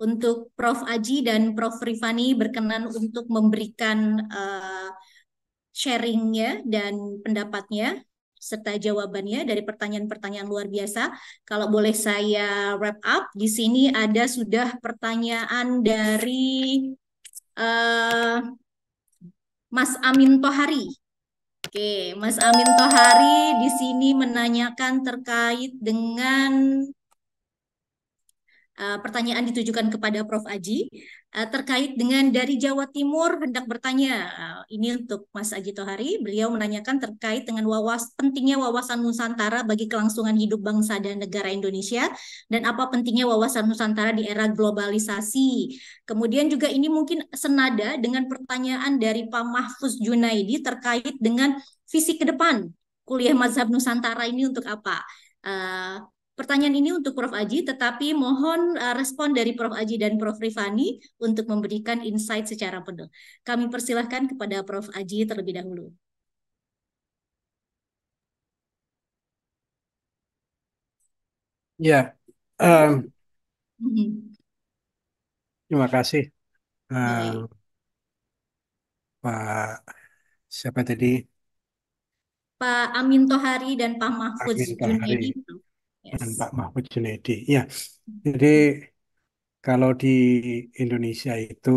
untuk Prof. Aji dan Prof. Rifani berkenan untuk memberikan uh, sharingnya dan pendapatnya serta jawabannya dari pertanyaan-pertanyaan luar biasa. Kalau boleh saya wrap up, di sini ada sudah pertanyaan dari uh, Mas Amin Tohari. Oke, Mas Amin Tohari di sini menanyakan terkait dengan Eh, pertanyaan ditujukan kepada Prof. Aji eh, terkait dengan dari Jawa Timur hendak bertanya. Eh, ini untuk Mas Aji Tohari, beliau menanyakan terkait dengan wawas pentingnya wawasan Nusantara bagi kelangsungan hidup bangsa dan negara Indonesia dan apa pentingnya wawasan Nusantara di era globalisasi. Kemudian juga ini mungkin senada dengan pertanyaan dari Pak Mahfuz Junaidi terkait dengan visi ke depan kuliah mazhab Nusantara ini untuk apa. Pertanyaan ini untuk Prof. Aji, tetapi mohon eh, respon dari Prof. Aji dan Prof. Rifani untuk memberikan insight secara penuh. Kami persilahkan kepada Prof. Aji terlebih dahulu. Ya, um, terima kasih. Um, Pak siapa tadi? Pak Amin Tohari dan Pak Mahfud Amin Tohari yes. dan Pak Mahfud Junedi, Ya, hmm. jadi kalau di Indonesia itu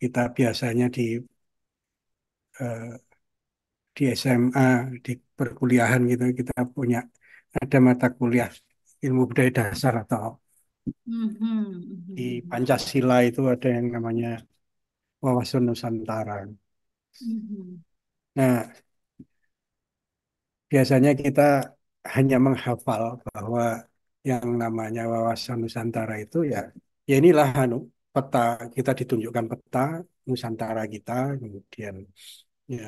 kita biasanya di uh, di SMA, di perkuliahan gitu kita punya ada mata kuliah ilmu budaya dasar atau mm-hmm. di mm-hmm. Pancasila itu ada yang namanya wawasan Nusantara. Mm-hmm. Nah, biasanya kita hanya menghafal bahwa yang namanya wawasan Nusantara itu ya ya inilah anu peta kita ditunjukkan peta Nusantara kita kemudian ya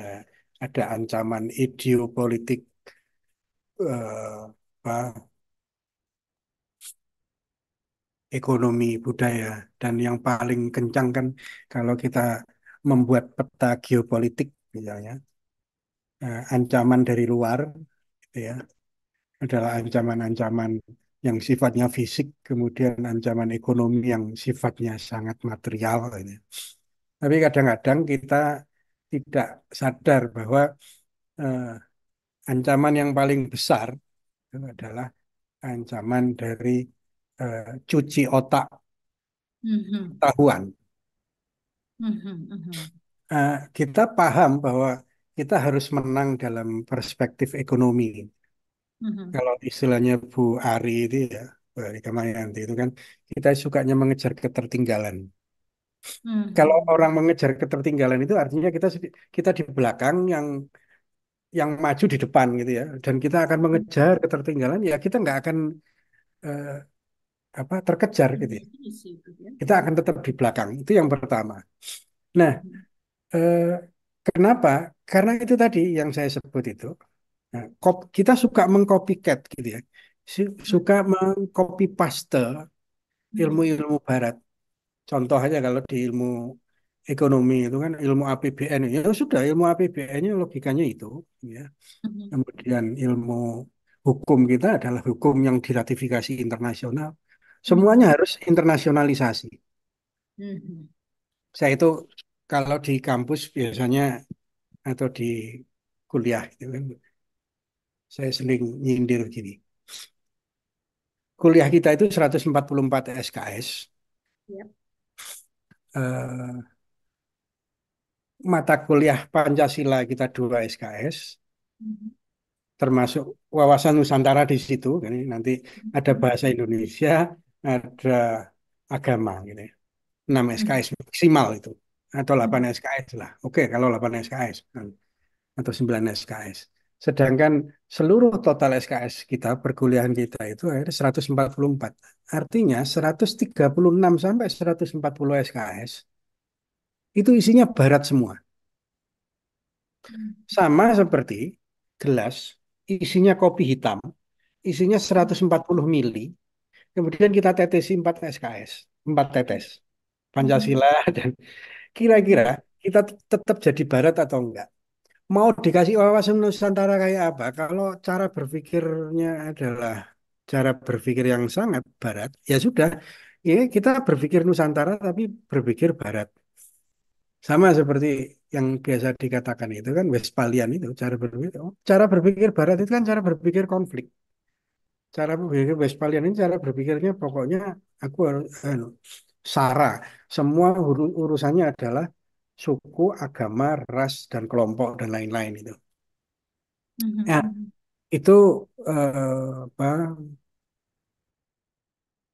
ada ancaman ideopolitik eh, apa, ekonomi budaya dan yang paling kencang kan kalau kita membuat peta geopolitik misalnya eh, ancaman dari luar gitu ya adalah ancaman-ancaman yang sifatnya fisik, kemudian ancaman ekonomi yang sifatnya sangat material. Ini. Gitu. Tapi kadang-kadang kita tidak sadar bahwa eh, ancaman yang paling besar itu adalah ancaman dari eh, cuci otak mhm. ketahuan. Mhm, mhm. eh, kita paham bahwa kita harus menang dalam perspektif ekonomi Mm-hmm. Kalau istilahnya Bu Ari itu ya, Bu Ari Kamayanti itu kan kita sukanya mengejar ketertinggalan. Mm-hmm. Kalau orang mengejar ketertinggalan itu artinya kita kita di belakang yang yang maju di depan gitu ya, dan kita akan mengejar mm-hmm. ketertinggalan ya kita nggak akan eh, apa terkejar gitu ya. ya. Kita akan tetap di belakang itu yang pertama. Nah, mm-hmm. eh, kenapa? Karena itu tadi yang saya sebut itu kita suka cat gitu ya. Hmm. Suka mengcopy paste hmm. ilmu-ilmu barat. contoh aja kalau di ilmu ekonomi itu kan ilmu APBN ya sudah ilmu APBN-nya logikanya itu ya. Hmm. Kemudian ilmu hukum kita adalah hukum yang diratifikasi internasional. Semuanya harus internasionalisasi. Saya itu kalau di kampus biasanya atau di kuliah gitu kan saya sering nyindir gini. Kuliah kita itu 144 SKS. Ya. Uh, mata kuliah Pancasila kita dua SKS. Ya. Mm-hmm. termasuk wawasan Nusantara di situ. Ini kan. nanti mm-hmm. ada bahasa Indonesia, ada agama, Ini 6 SKS maksimal itu atau 8 mm-hmm. SKS lah. Oke, kalau 8 SKS kan, atau 9 SKS. Sedangkan seluruh total SKS kita, perkuliahan kita itu akhirnya 144. Artinya 136 sampai 140 SKS itu isinya barat semua. Hmm. Sama seperti gelas, isinya kopi hitam, isinya 140 mili, kemudian kita tetesi 4 SKS, 4 tetes. Pancasila hmm. dan kira-kira kita tetap jadi barat atau enggak? mau dikasih wawasan Nusantara kayak apa? Kalau cara berpikirnya adalah cara berpikir yang sangat barat, ya sudah. Ini ya, kita berpikir Nusantara tapi berpikir barat. Sama seperti yang biasa dikatakan itu kan Westphalian itu cara berpikir oh, cara berpikir barat itu kan cara berpikir konflik. Cara berpikir Westphalian ini cara berpikirnya pokoknya aku harus eh, sara semua urusannya adalah suku, agama, ras, dan kelompok dan lain-lain itu. Mm-hmm. Nah, itu uh, apa?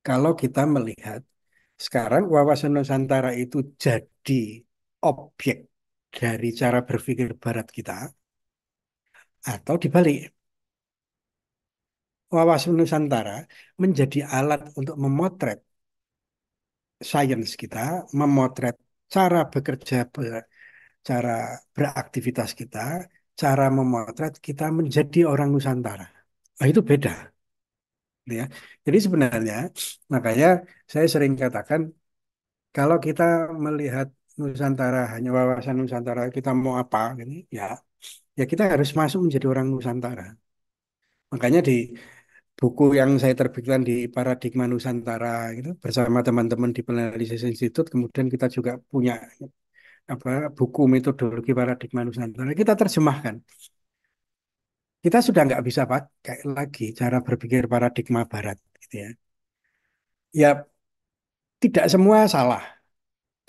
Kalau kita melihat sekarang wawasan Nusantara itu jadi objek dari cara berpikir Barat kita atau dibalik. Wawasan Nusantara menjadi alat untuk memotret sains kita, memotret cara bekerja, cara beraktivitas kita, cara memotret kita menjadi orang Nusantara. Nah, itu beda. Gitu ya. Jadi sebenarnya makanya saya sering katakan kalau kita melihat Nusantara hanya wawasan Nusantara kita mau apa Ini, gitu, ya ya kita harus masuk menjadi orang Nusantara. Makanya di buku yang saya terbitkan di Paradigma Nusantara gitu bersama teman-teman di Penelitian Institute kemudian kita juga punya apa buku metodologi paradigma Nusantara kita terjemahkan kita sudah nggak bisa pakai lagi cara berpikir paradigma Barat gitu ya ya tidak semua salah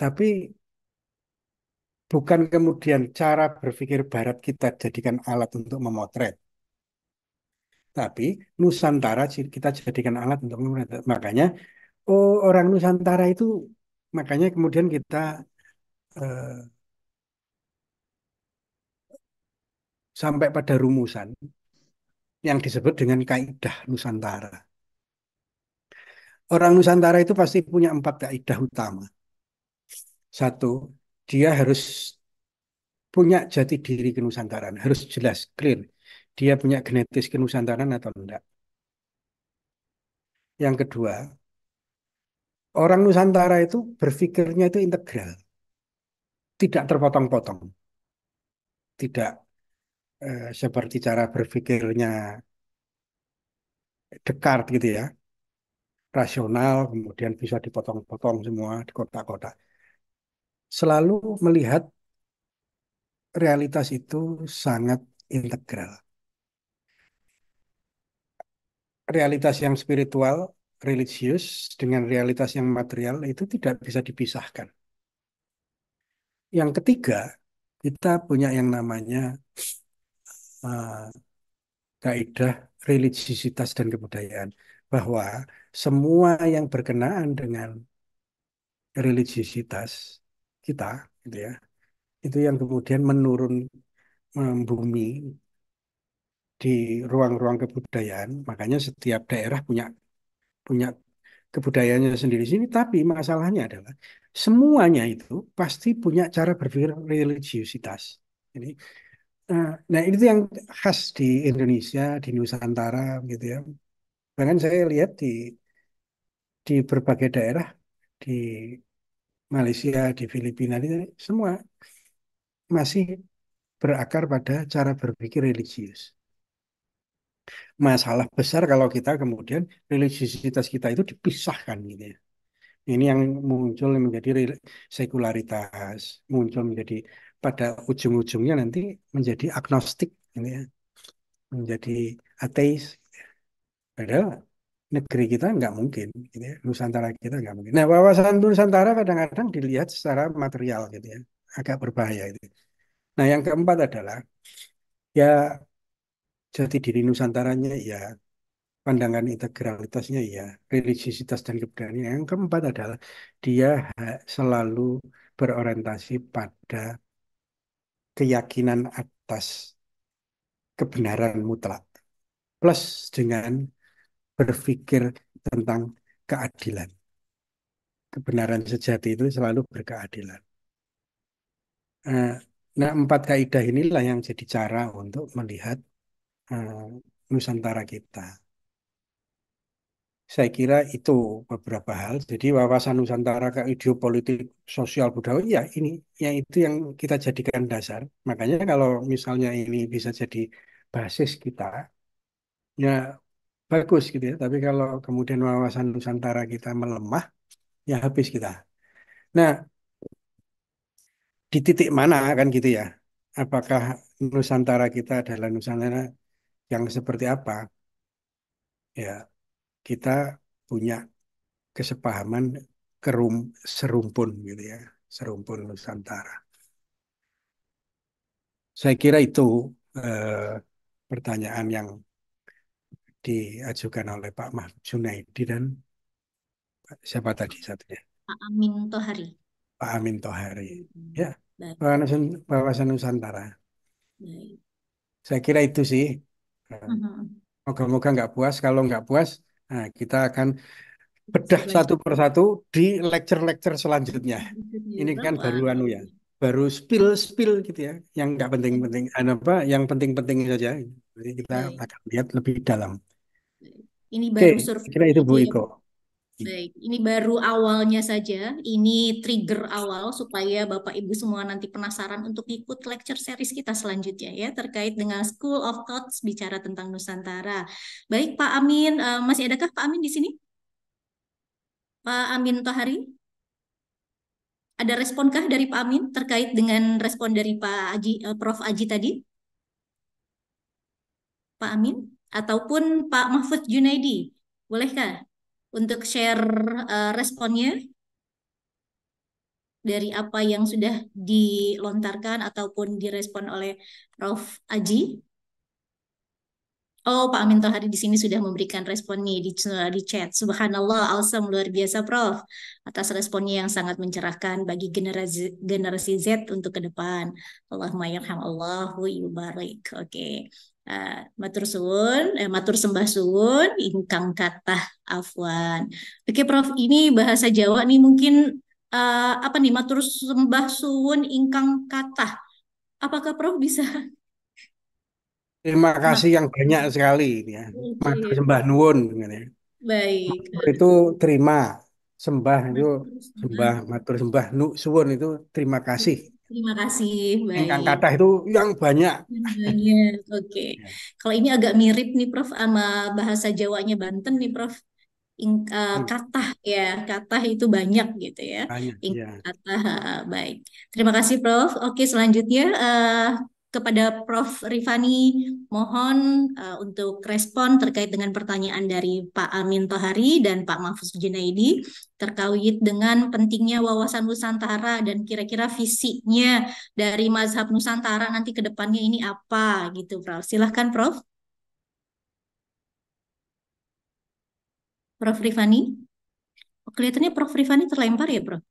tapi bukan kemudian cara berpikir Barat kita jadikan alat untuk memotret tapi Nusantara kita jadikan alat untuk memerintah. Makanya oh, orang Nusantara itu makanya kemudian kita eh, sampai pada rumusan yang disebut dengan kaidah Nusantara. Orang Nusantara itu pasti punya empat kaidah utama. Satu, dia harus punya jati diri kenusantaraan, harus jelas, clear dia punya genetis kenusantaran atau enggak. Yang kedua, orang Nusantara itu berpikirnya itu integral. Tidak terpotong-potong. Tidak eh, seperti cara berpikirnya Descartes gitu ya. Rasional, kemudian bisa dipotong-potong semua, di kota-kota. Selalu melihat realitas itu sangat integral realitas yang spiritual, religius, dengan realitas yang material itu tidak bisa dipisahkan. Yang ketiga, kita punya yang namanya uh, kaidah religiusitas dan kebudayaan bahwa semua yang berkenaan dengan religiusitas kita gitu ya itu yang kemudian menurun membumi di ruang-ruang kebudayaan. Makanya setiap daerah punya punya kebudayaannya sendiri sini. Tapi masalahnya adalah semuanya itu pasti punya cara berpikir religiusitas. Jadi, eh, nah itu yang khas di Indonesia, di Nusantara gitu ya. Bahkan saya lihat di di berbagai daerah di Malaysia, di Filipina, di, semua masih berakar pada cara berpikir religius masalah besar kalau kita kemudian religiositas kita itu dipisahkan gitu ya. Ini yang muncul menjadi sekularitas, muncul menjadi pada ujung-ujungnya nanti menjadi agnostik gitu ya. Menjadi ateis. Gitu ya. Padahal negeri kita nggak mungkin, gitu ya. Nusantara kita nggak mungkin. Nah, wawasan Nusantara kadang-kadang dilihat secara material gitu ya, agak berbahaya itu. Nah, yang keempat adalah ya jati diri Nusantaranya ya, pandangan integralitasnya ya, religiositas dan keberanian. Yang keempat adalah dia selalu berorientasi pada keyakinan atas kebenaran mutlak. Plus dengan berpikir tentang keadilan. Kebenaran sejati itu selalu berkeadilan. Eh, nah, empat kaidah inilah yang jadi cara untuk melihat uh, Nusantara kita. Saya kira itu beberapa hal. Jadi wawasan Nusantara ke ideopolitik sosial budaya ya ini yang itu yang kita jadikan dasar. Makanya kalau misalnya ini bisa jadi basis kita ya bagus gitu ya. Tapi kalau kemudian wawasan Nusantara kita melemah ya habis kita. Nah, di titik mana kan gitu ya apakah Nusantara kita adalah Nusantara yang seperti apa ya kita punya kesepahaman kerum serumpun gitu ya serumpun Nusantara saya kira itu eh, pertanyaan yang diajukan oleh Pak Mahfud Junaidi dan siapa tadi satunya Pak Amin Tohari Pak Amin Tohari hmm, ya Bawasan Nusantara Baik. saya kira itu sih Nah, mm-hmm. Moga-moga nggak puas. Kalau nggak puas, nah kita akan bedah satu persatu di lecture-lecture selanjutnya. Ini kan baru anu ya, baru spill spill gitu ya, yang nggak penting-penting, anu apa yang penting-penting saja. Jadi kita akan lihat lebih dalam. Ini baru Oke, survei. Kira itu Bu iya. Iko. Gitu. Baik, ini baru awalnya saja. Ini trigger awal supaya Bapak Ibu semua nanti penasaran untuk ikut lecture series kita selanjutnya ya terkait dengan School of Thoughts bicara tentang Nusantara. Baik, Pak Amin, uh, masih adakah Pak Amin di sini? Pak Amin Tohari? Ada responkah dari Pak Amin terkait dengan respon dari Pak Aji, uh, Prof Aji tadi? Pak Amin ataupun Pak Mahfud Junaidi? Bolehkah? untuk share uh, responnya dari apa yang sudah dilontarkan ataupun direspon oleh Prof. Aji. Oh, Pak Amin Tohari di sini sudah memberikan respon nih di, di chat. Subhanallah, awesome, luar biasa Prof. Atas responnya yang sangat mencerahkan bagi generasi, generasi Z untuk ke depan. Allahumma yarham Allahu yubarik. Oke. Okay. Nah, matur suwun, eh, matur sembah suwun, ingkang kata afwan. Oke Prof, ini bahasa Jawa nih mungkin uh, apa nih matur sembah suwun ingkang kata. Apakah Prof bisa? Terima kasih yang banyak sekali ya. Matur sembah nuwun gitu ya. Baik. Matur itu terima sembah itu sembah matur sembah nu suwun itu terima kasih. Terima kasih. Baik. Yang kata itu yang banyak. Banyak. Oke. Okay. Kalau ini agak mirip nih Prof sama bahasa Jawanya Banten nih Prof. In, uh, eh, hmm. katah ya, katah itu banyak gitu ya. Banyak, ya. Katah, baik. Terima kasih Prof. Oke, selanjutnya uh, kepada Prof. Rifani mohon uh, untuk respon terkait dengan pertanyaan dari Pak Amin Tohari dan Pak Mahfuz Junaidi terkait dengan pentingnya wawasan Nusantara dan kira-kira visinya dari Mazhab Nusantara nanti ke depannya ini apa gitu Prof. Silahkan Prof. Prof. Rifani? Oh, kelihatannya Prof. Rifani terlempar ya Prof?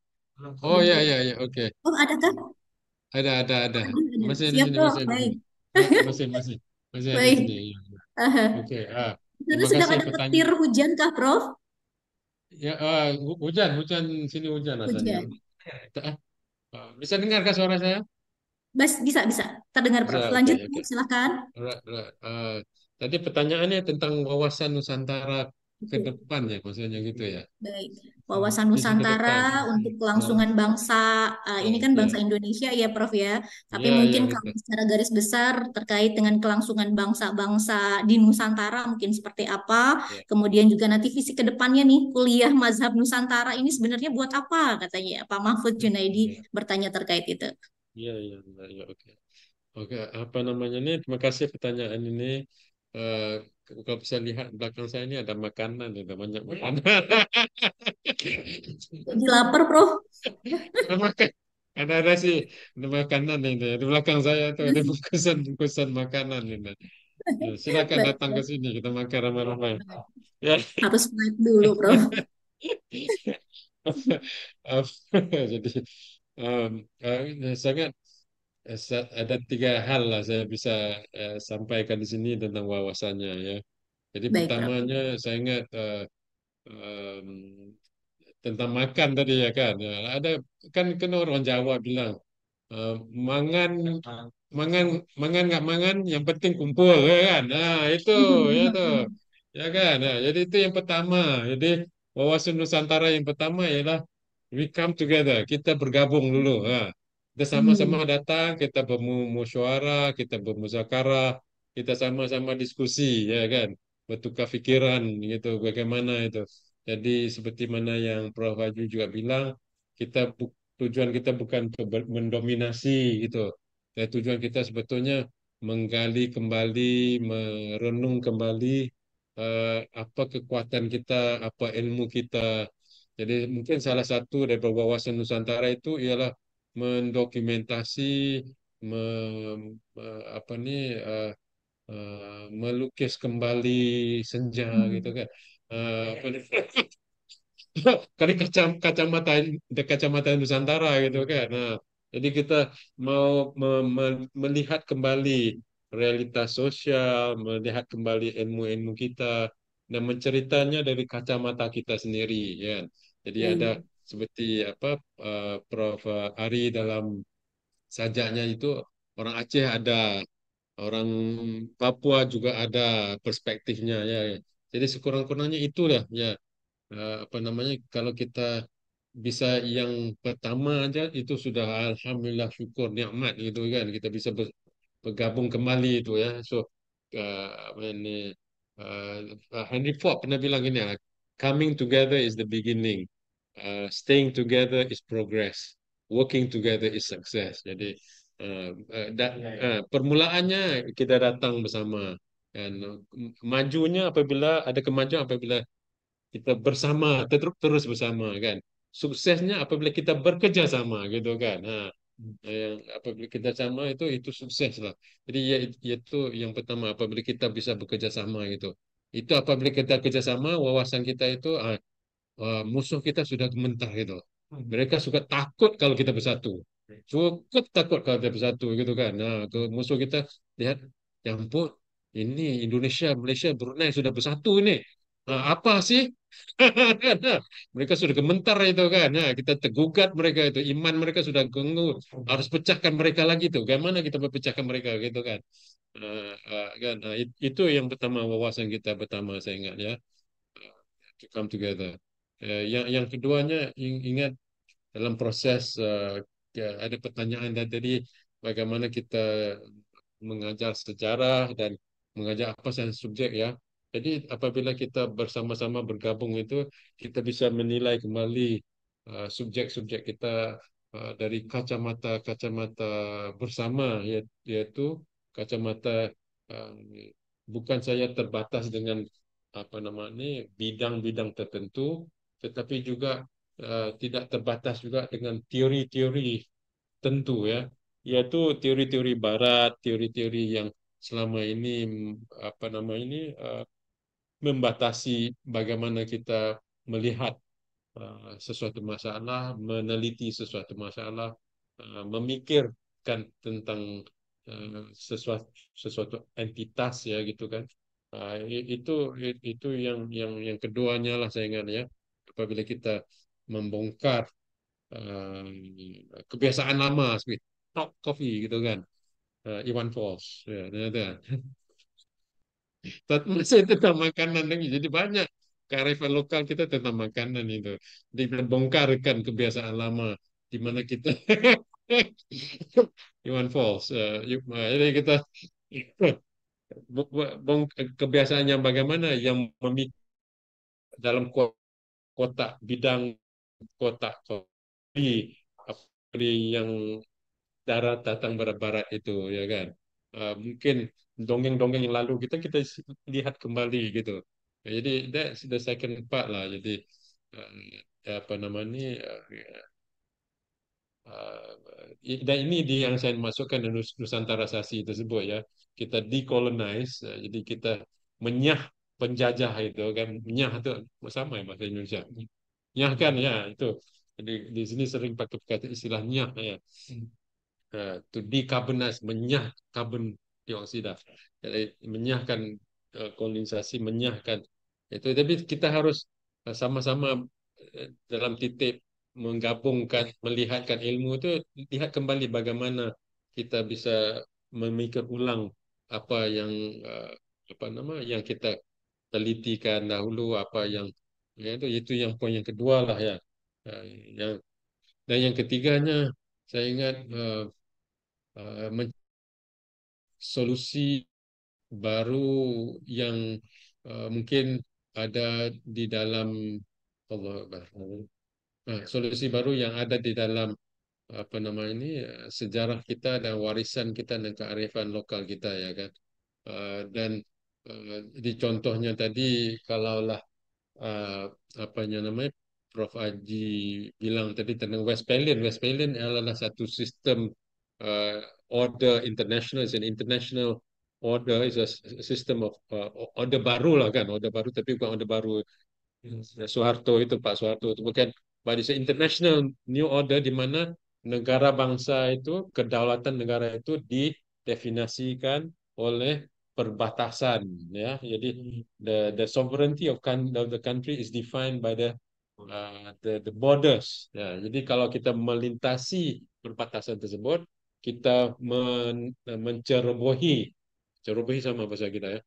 Oh iya iya iya oke. Okay. Oh ada kan? Ada, ada, ada. Masih di masih ada Masih, masih. Masih Baik. di iya, iya. Oke. Uh, Terus sedang ada petir hujan kah, Prof? Ya, uh, hujan, hujan. Sini hujan rasanya. Hujan. Ah, bisa dengar kah suara saya? Bas, bisa, bisa. Terdengar, Prof. Bisa, Lanjut, okay, okay. silakan. Right, Uh, tadi pertanyaannya tentang wawasan Nusantara ke depan ya, maksudnya gitu ya. Baik wawasan Nusantara untuk kelangsungan bangsa. Uh, ini kan bangsa Indonesia ya, Prof ya. Tapi ya, mungkin ya, kalau secara garis besar terkait dengan kelangsungan bangsa-bangsa di Nusantara mungkin seperti apa. Ya. Kemudian juga nanti visi kedepannya nih, kuliah mazhab Nusantara ini sebenarnya buat apa katanya ya. Pak Mahfud Junaidi ya. bertanya terkait itu. Iya, iya, iya, iya, oke. Oke, apa namanya nih? Terima kasih pertanyaan ini Uh, kalau bisa lihat belakang saya ini ada makanan, ada banyak iya. makanan. Jadi lapar, Bro. Makan. Ada ada sih ada makanan ini di belakang saya itu ada bungkusan-bungkusan makanan ini. Ya, silakan datang ke sini kita makan ramai-ramai. Ya. Harus naik dulu, Bro. Jadi um, uh, sangat ada tiga hal lah saya bisa eh, sampaikan di sini tentang wawasannya ya. Jadi Baik, pertamanya Rabbi. saya ingat uh, um, tentang makan tadi ya kan. Ya, ada kan kena orang Jawa bilang uh, mangan mangan mangan nggak mangan yang penting kumpul ya kan. Nah itu ya itu ya kan. Ya, jadi itu yang pertama. Jadi wawasan Nusantara yang pertama ialah we come together kita bergabung dulu. Ha kita sama-sama hmm. datang kita bermusyawarah kita bermuzakarah kita sama-sama diskusi ya kan bertukar fikiran gitu bagaimana itu jadi seperti mana yang Prof Haji juga bilang kita tujuan kita bukan untuk mendominasi gitu tapi ya, tujuan kita sebetulnya menggali kembali merenung kembali uh, apa kekuatan kita apa ilmu kita jadi mungkin salah satu dari wawasan Nusantara itu ialah mendokumentasi me, me, apa nih eh, uh, eh, uh, melukis kembali senja hmm. gitu kan uh, apa nih kali kaca kacamata kacamata Nusantara gitu kan nah jadi kita mau me, me, melihat kembali realitas sosial melihat kembali ilmu-ilmu kita dan menceritanya dari kacamata kita sendiri ya kan. jadi hmm. ada seperti apa uh, Prof Ari dalam sajaknya itu orang Aceh ada orang Papua juga ada perspektifnya ya jadi sekurang-kurangnya itu itulah ya uh, apa namanya kalau kita bisa yang pertama aja itu sudah alhamdulillah syukur nikmat gitu kan kita bisa ber, bergabung kembali itu ya so uh, ini uh, Henry Ford pernah bilang ini coming together is the beginning uh, staying together is progress, working together is success. Jadi uh, uh, that, ya, ya. uh, permulaannya kita datang bersama dan uh, majunya apabila ada kemajuan apabila kita bersama terus terus bersama kan suksesnya apabila kita bekerjasama gitu kan ha yang apabila kita sama itu itu sukses lah jadi ia, ya, itu yang pertama apabila kita bisa bekerjasama gitu itu apabila kita kerjasama wawasan kita itu ha, Eh, musuh kita sudah gementar gitu. Hmm. Mereka suka takut kalau kita bersatu. Cukup takut kalau kita bersatu gitu kan. Nah, ke musuh kita lihat, ya ampun, ini Indonesia, Malaysia, Brunei sudah bersatu ini. Nah, apa sih? mereka sudah gementar itu kan. Nah, kita tergugat mereka itu. Iman mereka sudah gengu. Harus pecahkan mereka lagi tuh. gimana kita pecahkan mereka gitu kan. Uh, uh, kan. Nah, itu yang pertama wawasan kita pertama saya ingat ya. to come together. Uh, yang yang keduanya ingat dalam proses uh, ada pertanyaan dah. tadi bagaimana kita mengajar sejarah dan mengajar apa sahaja subjek ya. Jadi apabila kita bersama-sama bergabung itu kita bisa menilai kembali eh, subjek-subjek uh, kita uh, dari kacamata kacamata bersama iaitu kacamata uh, bukan saya terbatas dengan apa nama ni bidang-bidang tertentu tetapi juga uh, tidak terbatas juga dengan teori-teori tentu ya, yaitu teori-teori barat, teori-teori yang selama ini apa nama ini uh, membatasi bagaimana kita melihat uh, sesuatu masalah, meneliti sesuatu masalah, uh, memikirkan tentang uh, sesuatu sesuatu entitas ya gitu kan. Uh, itu itu yang yang yang keduanya lah saya ingat ya apabila kita membongkar uh, kebiasaan lama seperti top coffee gitu kan uh, Iwan Fals ya tapi saya tentang makanan lagi jadi banyak kearifan lokal kita tentang makanan itu dibongkarkan kebiasaan lama di mana kita Iwan Fals uh, jadi kita kebiasaan yang bagaimana yang memik dalam kuat kota bidang kota kopi di yang darat datang barat-barat itu ya kan uh, mungkin dongeng-dongeng yang lalu gitu, kita kita lihat kembali gitu ya, jadi that's the second part lah jadi uh, apa namanya uh, uh, dan ini di yang saya masukkan di Nusantara Sasi tersebut ya kita decolonize uh, jadi kita menyah penjajah itu kan nyah itu sama ya bahasa Indonesia nyah kan ya itu di, di sini sering pakai kata istilah nyah ya uh, to decarbonize menyah karbon dioksida jadi menyahkan uh, eh, kolonisasi menyahkan itu tapi kita harus eh, sama-sama dalam titik menggabungkan melihatkan ilmu itu lihat kembali bagaimana kita bisa memikir ulang apa yang uh, apa nama yang kita telitikan dahulu apa yang ya, itu itu yang poin yang kedua lah ya. ya yang dan yang ketiganya saya ingat uh, uh, solusi baru yang uh, mungkin ada di dalam Allah uh, solusi baru yang ada di dalam apa nama ini sejarah kita dan warisan kita dan kearifan lokal kita ya kan uh, dan Eh, jadi contohnya tadi kalaulah uh, apa yang namanya Prof Aji bilang tadi tentang Westphalian Westphalian adalah satu sistem uh, order international is an international order is a system of uh, order baru lah kan order baru tapi bukan order baru yes. Soeharto itu Pak Soeharto itu bukan but it's international new order di mana negara bangsa itu kedaulatan negara itu didefinisikan oleh perbatasan ya jadi hmm. the the sovereignty of, can of the country is defined by the uh, the, the borders ya jadi kalau kita melintasi perbatasan tersebut kita men, mencerobohi cerobohi sama bahasa kita ya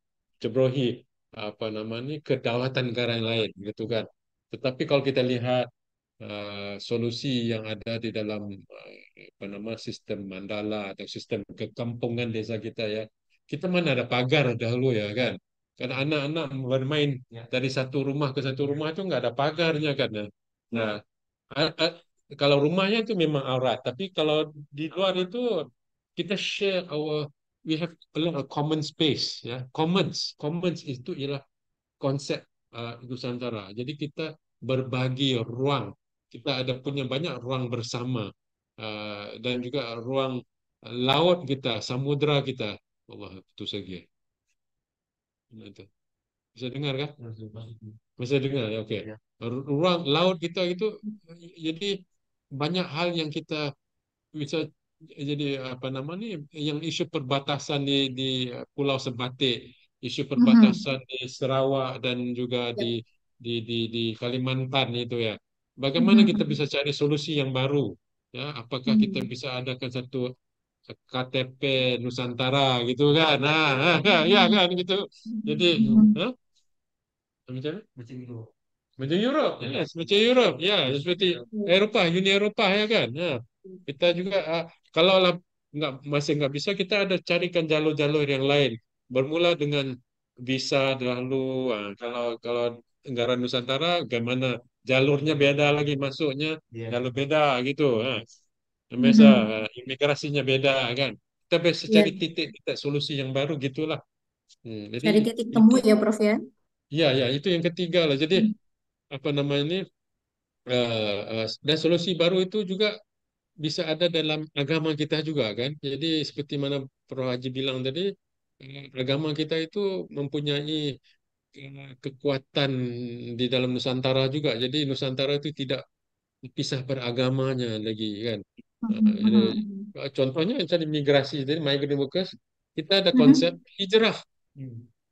cerobohi apa namanya kedaulatan negara yang lain gitu kan tetapi kalau kita lihat uh, solusi yang ada di dalam uh, apa nama sistem mandala atau sistem kekampungan desa kita ya kita mana ada pagar dahulu ya kan karena anak-anak bermain ya. dari satu rumah ke satu rumah itu nggak ada pagarnya kan nah, ya. nah a, a, kalau rumahnya itu memang aurat tapi kalau di luar itu kita share our we have a lot of common space ya commons commons itu ialah konsep uh, Nusantara jadi kita berbagi ruang kita ada punya banyak ruang bersama uh, dan juga ruang laut kita samudra kita Allah itu saja. ya. Bisa dengar kan? Bisa dengar ya, oke. Okay. Iya. Ruang laut kita itu jadi banyak hal yang kita bisa jadi apa nama ni yang isu perbatasan di di Pulau Sebatik, isu mhm. perbatasan mm-hmm. di Sarawak dan juga iya. di di di di Kalimantan itu ya. Bagaimana mm-hmm. kita bisa cari solusi yang baru? Ya, apakah mm-hmm. kita mhm. bisa adakan satu KTP Nusantara gitu kan. Nah, ya kan gitu. Jadi, hmm. huh? macam macam itu Macam Europe, yes, macam Europe. Ya, yeah, ya, seperti Eropa, Uni Eropa ya kan. Ya. Kita juga uh, kalau lah nggak masih nggak bisa kita ada carikan jalur-jalur yang lain. Bermula dengan bisa dahulu, uh, ah, kalau kalau anggaran Nusantara gimana jalurnya beda lagi masuknya yeah. jalur beda gitu. Uh biasa hmm. imigrasinya beda kan kita biasa yeah. cari titik-titik solusi yang baru gitulah hmm, jadi cari titik temu ya prof ya ya ya itu yang ketiga lah jadi hmm. apa namanya uh, uh, dan solusi baru itu juga bisa ada dalam agama kita juga kan jadi seperti mana Prof Haji bilang tadi agama kita itu mempunyai kekuatan di dalam Nusantara juga. Jadi Nusantara itu tidak pisah beragamanya lagi kan. Uh, uh, contohnya macam imigrasi tadi, migrant workers, kita ada mm-hmm. konsep uh-huh. hijrah.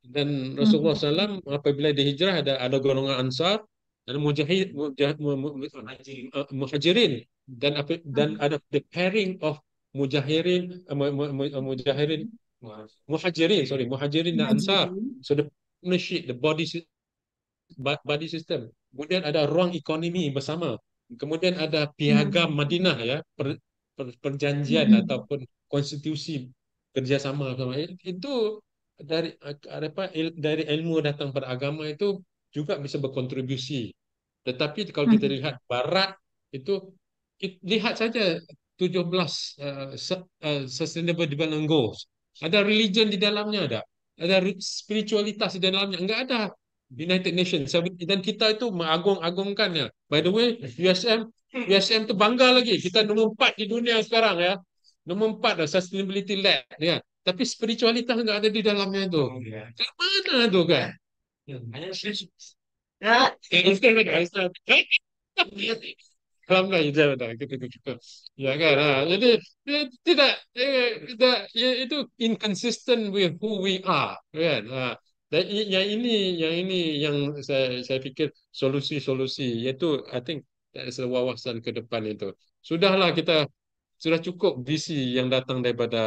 Dan Rasulullah uh-huh. SAW apabila dia hijrah ada ada golongan ansar dan mujahid, mujahid mu, mu, mu, uh, muhajirin dan apa uh dan ada the pairing of mujahirin uh, mu, mu, uh, muhajirin sorry muhajirin dan ansar so the partnership, the body body system kemudian ada ruang ekonomi bersama Kemudian ada hmm. piagam Madinah ya, per, per, perjanjian hmm. ataupun konstitusi kerjasama sama itu dari apa dari ilmu datang beragama itu juga bisa berkontribusi. Tetapi kalau kita hmm. lihat Barat itu it, lihat saja 17 uh, eh, eh, sustainable development goals. Ada religion di dalamnya ada. Ada spiritualitas di dalamnya. Enggak ada United Nations dan kita itu mengagung-agungkan ya. By the way, USM hmm. USM tu bangga lagi. Kita nombor empat di dunia sekarang ya. Nombor empat lah sustainability lab ya. Tapi spiritualitas enggak ada di dalamnya tu. Oh, yeah. Ke mana tu kan? Kalau enggak, dia dah kita kita Ya kan? Ha? Jadi, dia, tidak, dia, tidak, dia, itu inconsistent with who we are. Kan? Ha? Dan yang ini yang ini yang saya saya fikir solusi-solusi iaitu I think that's the wawasan ke depan itu. Sudahlah kita sudah cukup visi yang datang daripada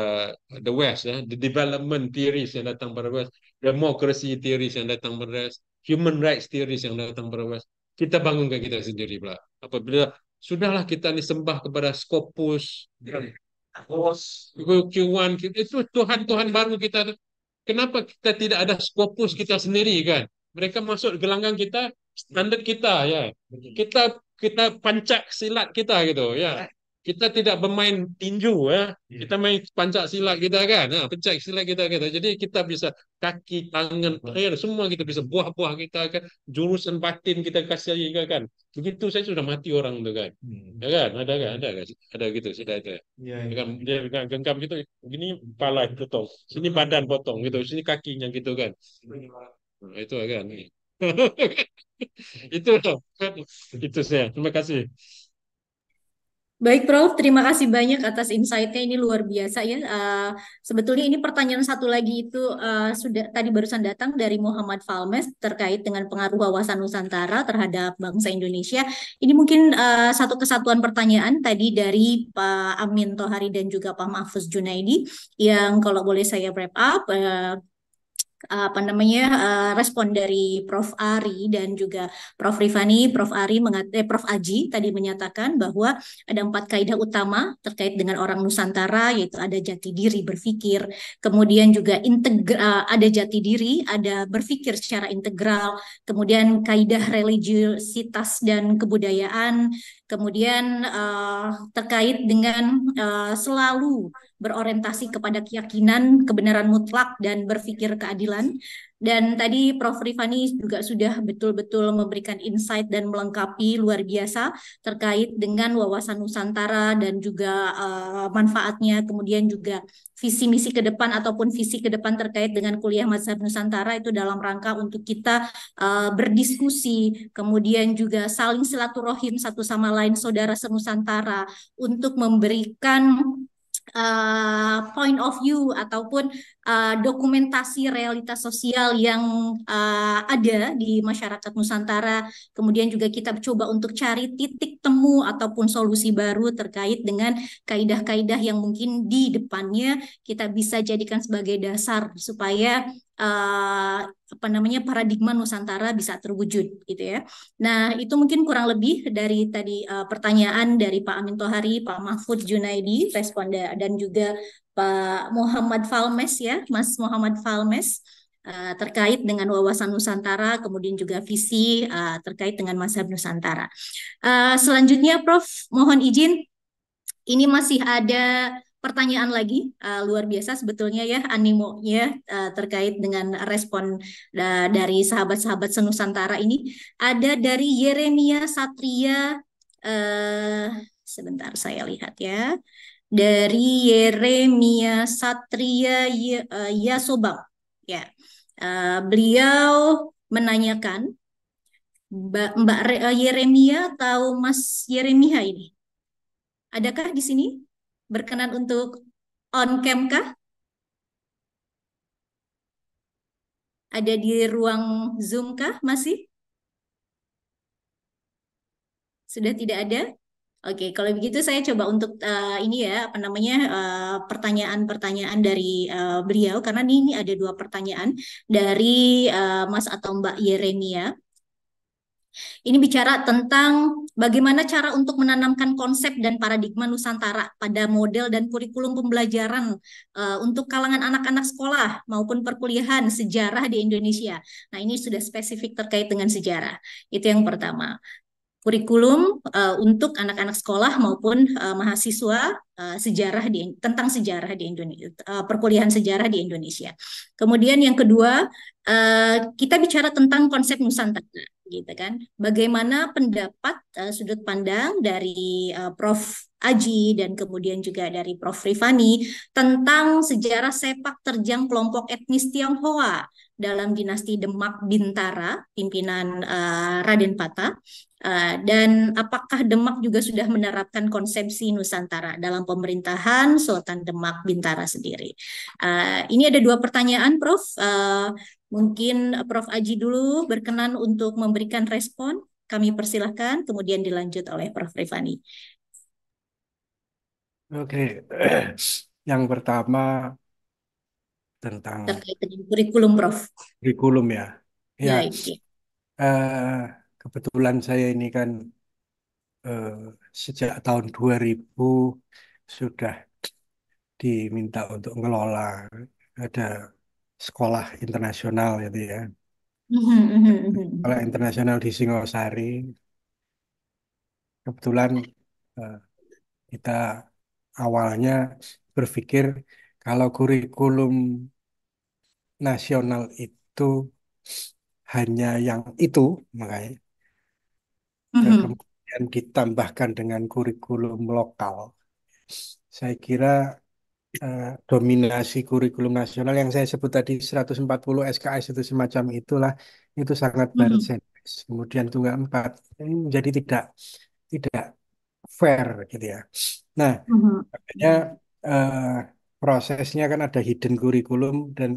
the west ya, the development theories yang datang daripada west, democracy theories yang datang daripada west, human rights theories yang datang daripada west. Kita bangunkan kita sendiri pula. Apabila sudahlah kita ni sembah kepada scopus, yeah. Q1, itu Tuhan-Tuhan baru kita kenapa kita tidak ada skopus kita sendiri kan? Mereka masuk gelanggang kita, standar kita ya. Kita kita pancak silat kita gitu ya. Eh, kita tidak bermain tinju ha? ya. Yeah. Kita main pancak silat kita kan. Ha, pencak silat kita kita. Jadi kita bisa kaki, tangan, hmm. air semua kita bisa buah-buah kita kan. Jurusan batin kita kasih juga kan. Begitu saya sudah mati orang tu kan. Hmm. Ya kan? Ada kan? Ada kan? Ada gitu sudah ada. Ya, ya. Kan dia kan, genggam gitu. Gini kepala potong. Sini badan potong gitu. Sini kakinya gitu kan. Nah, hmm. itu kan. itu itu saya. Terima kasih. Baik Prof, terima kasih banyak atas insight-nya ini luar biasa ya. Uh, sebetulnya ini pertanyaan satu lagi itu uh, sudah tadi barusan datang dari Muhammad Falmes terkait dengan pengaruh wawasan Nusantara terhadap bangsa Indonesia. Ini mungkin uh, satu kesatuan pertanyaan tadi dari Pak Amin Tohari dan juga Pak Mahfuz Junaidi yang kalau boleh saya wrap up uh, apa namanya uh, respon dari Prof Ari dan juga Prof Rifani, Prof Ari mengat eh, Prof Aji tadi menyatakan bahwa ada empat kaidah utama terkait dengan orang Nusantara yaitu ada jati diri berpikir, kemudian juga integra eh, ada jati diri, ada berpikir secara integral, kemudian kaidah religiusitas dan kebudayaan, kemudian uh, terkait dengan uh, selalu berorientasi kepada keyakinan kebenaran mutlak dan berpikir keadilan dan tadi Prof. Rifani juga sudah betul-betul memberikan insight dan melengkapi luar biasa terkait dengan wawasan Nusantara dan juga uh, manfaatnya, kemudian juga visi misi ke depan ataupun visi ke depan terkait dengan kuliah Mazhab Nusantara itu dalam rangka untuk kita uh, berdiskusi, kemudian juga saling silaturahim satu sama lain saudara senusantara untuk memberikan uh, point of view ataupun uh, dokumentasi realitas sosial yang uh, ada di masyarakat Nusantara. Kemudian juga kita coba untuk cari titik temu ataupun solusi baru terkait dengan kaidah-kaidah yang mungkin di depannya kita bisa jadikan sebagai dasar supaya uh, apa namanya paradigma Nusantara bisa terwujud gitu ya. Nah itu mungkin kurang lebih dari tadi uh, pertanyaan dari Pak Amin Tohari, Pak Mahfud Junaidi, responda dan juga Pak Muhammad Falmes ya, Mas Muhammad Falmes eh, terkait dengan wawasan Nusantara, kemudian juga visi eh, terkait dengan masa Nusantara. Eh, selanjutnya, Prof, mohon izin, ini masih ada pertanyaan lagi luar biasa sebetulnya ya animo ya, terkait dengan respon dari sahabat-sahabat senusantara ini ada dari Yeremia Satria sebentar saya lihat ya dari Yeremia Satria eh, Yasobang, Ya, eh, beliau menanyakan Mbak, Mbak eh, Yeremia tahu Mas Yeremia ini? Adakah di sini berkenan untuk on cam kah? Ada di ruang Zoom kah masih? Sudah tidak ada? Oke, kalau begitu saya coba untuk uh, ini ya apa namanya eh, pertanyaan-pertanyaan uh, dari uh, beliau karena ini, ini ada dua pertanyaan dari uh, Mas atau Mbak Yeremia. Ini bicara tentang bagaimana cara untuk menanamkan konsep dan paradigma Nusantara pada model dan kurikulum pembelajaran uh, untuk kalangan anak-anak sekolah maupun perkuliahan sejarah di Indonesia. Nah, ini sudah spesifik terkait dengan sejarah. Itu yang pertama kurikulum uh, untuk anak-anak sekolah maupun uh, mahasiswa uh, sejarah di tentang sejarah di Indonesia uh, perkuliahan sejarah di Indonesia. Kemudian yang kedua uh, kita bicara tentang konsep Nusantara, gitu kan? Bagaimana pendapat uh, sudut pandang dari uh, Prof. Aji dan kemudian juga dari Prof. Rifani tentang sejarah sepak terjang kelompok etnis Tionghoa dalam dinasti Demak Bintara, pimpinan uh, Raden Pata. Uh, dan apakah Demak juga sudah menerapkan konsepsi Nusantara dalam pemerintahan Sultan Demak Bintara sendiri? Uh, ini ada dua pertanyaan, Prof. Uh, mungkin Prof. Aji dulu berkenan untuk memberikan respon. Kami persilahkan, kemudian dilanjut oleh Prof. Rifani. Oke, okay. yang pertama tentang kurikulum, Prof. Kurikulum ya. Ya. Uh, kebetulan saya ini kan uh, sejak tahun 2000 sudah diminta untuk ngelola ada sekolah internasional gitu ya. Mm-hmm. Sekolah internasional di Singosari. Kebetulan uh, kita awalnya berpikir kalau kurikulum nasional itu hanya yang itu, makanya dan mm-hmm. kemudian ditambahkan dengan kurikulum lokal, saya kira eh, dominasi kurikulum nasional yang saya sebut tadi 140 SKS itu semacam itulah itu sangat mm-hmm. barat sentris. Kemudian tunggal empat ini menjadi tidak tidak fair gitu ya. Nah, mm-hmm. makanya eh, prosesnya kan ada hidden kurikulum dan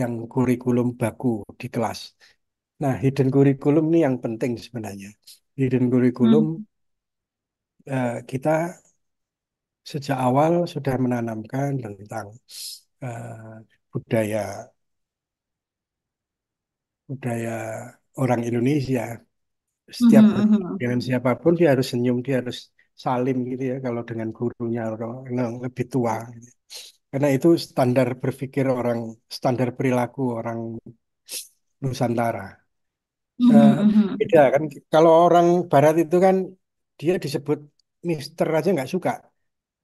yang kurikulum baku di kelas. Nah, hidden kurikulum ini yang penting sebenarnya. Hidden kurikulum uh, hmm. eh, kita sejak awal sudah menanamkan tentang uh, budaya budaya orang Indonesia. Setiap hmm, hmm, hmm. dengan siapapun dia harus senyum, dia harus salim gitu ya kalau dengan gurunya orang yang lebih tua gitu. karena itu standar berpikir orang standar perilaku orang Nusantara uh, beda kan kalau orang Barat itu kan dia disebut Mister aja nggak suka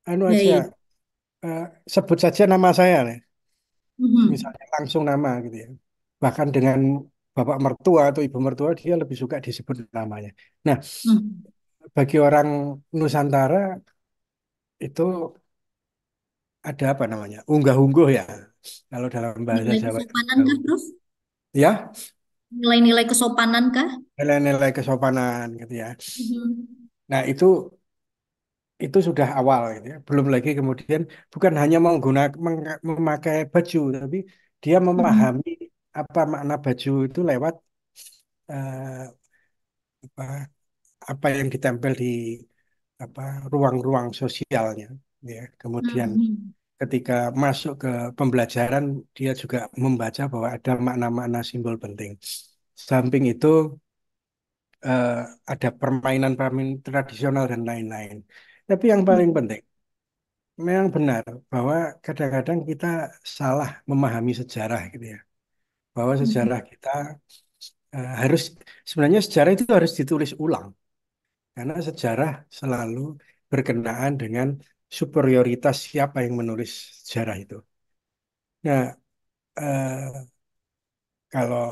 anu ya, aja ya, Uh, sebut saja nama saya nih mm-hmm. misalnya langsung nama gitu ya bahkan dengan bapak mertua atau ibu mertua dia lebih suka disebut namanya. Nah, mm bagi orang Nusantara itu ada apa namanya? Unggah-ungguh ya. Kalau dalam bahasa nilai Jawa. Kesopanan kah, Prof? Ya. Nilai-nilai kesopanan kah? Nilai-nilai kesopanan gitu ya. Mm-hmm. Nah, itu itu sudah awal gitu ya. Belum lagi kemudian bukan hanya menggunakan memakai baju tapi dia mm-hmm. memahami apa makna baju itu lewat uh, apa, apa yang ditempel di apa ruang-ruang sosialnya ya kemudian mm -hmm. ketika masuk ke pembelajaran dia juga membaca bahwa ada makna-makna simbol penting samping itu eh, ada permainan-permainan tradisional dan lain-lain tapi yang hmm. paling penting memang benar bahwa kadang-kadang kita salah memahami sejarah gitu ya bahwa hmm, hmm. sejarah kita eh, harus sebenarnya sejarah itu harus ditulis ulang karena sejarah selalu berkenaan dengan superioritas siapa yang menulis sejarah itu. Nah, eh, kalau